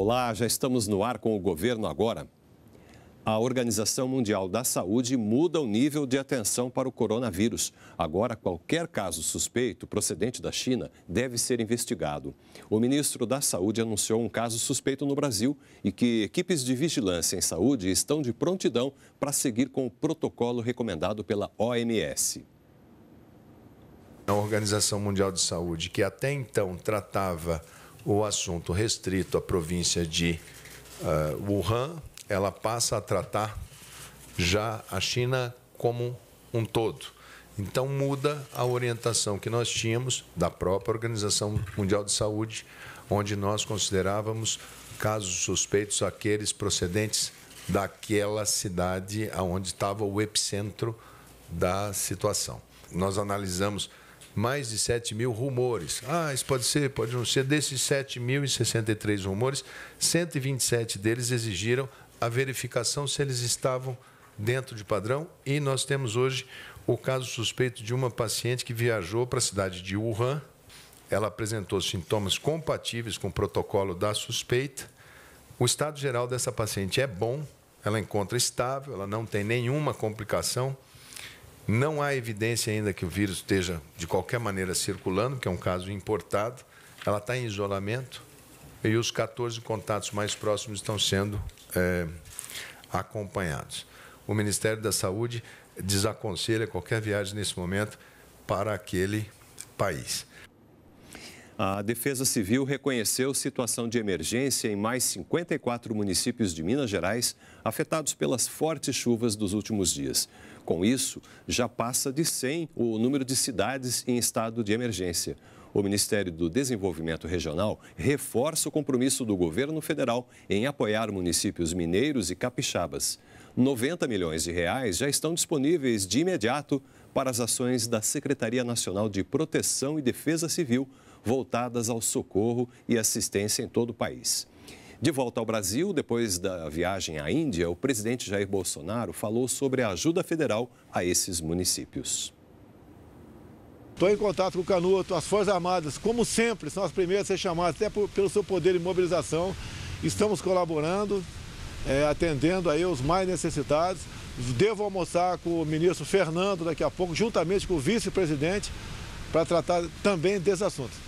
Olá, já estamos no ar com o governo agora. A Organização Mundial da Saúde muda o nível de atenção para o coronavírus. Agora, qualquer caso suspeito procedente da China deve ser investigado. O ministro da Saúde anunciou um caso suspeito no Brasil e que equipes de vigilância em saúde estão de prontidão para seguir com o protocolo recomendado pela OMS. A Organização Mundial de Saúde, que até então tratava o assunto restrito à província de uh, Wuhan, ela passa a tratar já a China como um todo. Então muda a orientação que nós tínhamos da própria Organização Mundial de Saúde, onde nós considerávamos casos suspeitos aqueles procedentes daquela cidade onde estava o epicentro da situação. Nós analisamos mais de 7 mil rumores. Ah, isso pode ser, pode não ser. Desses 7.063 rumores, 127 deles exigiram a verificação se eles estavam dentro de padrão. E nós temos hoje o caso suspeito de uma paciente que viajou para a cidade de Wuhan. Ela apresentou sintomas compatíveis com o protocolo da suspeita. O estado geral dessa paciente é bom, ela encontra estável, ela não tem nenhuma complicação. Não há evidência ainda que o vírus esteja de qualquer maneira circulando, que é um caso importado. Ela está em isolamento e os 14 contatos mais próximos estão sendo é, acompanhados. O Ministério da Saúde desaconselha qualquer viagem nesse momento para aquele país. A Defesa Civil reconheceu situação de emergência em mais 54 municípios de Minas Gerais afetados pelas fortes chuvas dos últimos dias. Com isso, já passa de 100 o número de cidades em estado de emergência. O Ministério do Desenvolvimento Regional reforça o compromisso do governo federal em apoiar municípios mineiros e capixabas. 90 milhões de reais já estão disponíveis de imediato para as ações da Secretaria Nacional de Proteção e Defesa Civil voltadas ao socorro e assistência em todo o país. De volta ao Brasil, depois da viagem à Índia, o presidente Jair Bolsonaro falou sobre a ajuda federal a esses municípios. Estou em contato com o Canuto, as Forças Armadas, como sempre, são as primeiras a ser chamadas, até por, pelo seu poder de mobilização. Estamos colaborando, é, atendendo aí os mais necessitados. Devo almoçar com o ministro Fernando daqui a pouco, juntamente com o vice-presidente, para tratar também desse assunto.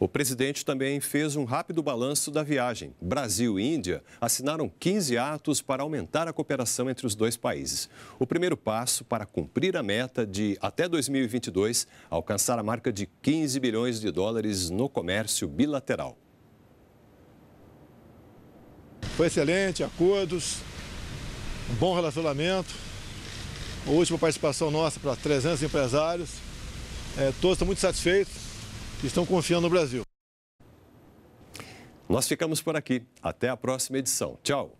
O presidente também fez um rápido balanço da viagem. Brasil e Índia assinaram 15 atos para aumentar a cooperação entre os dois países. O primeiro passo para cumprir a meta de, até 2022, alcançar a marca de 15 bilhões de dólares no comércio bilateral. Foi excelente, acordos, um bom relacionamento. A última participação nossa para 300 empresários. É, todos estão muito satisfeitos que estão confiando no Brasil. Nós ficamos por aqui. Até a próxima edição. Tchau.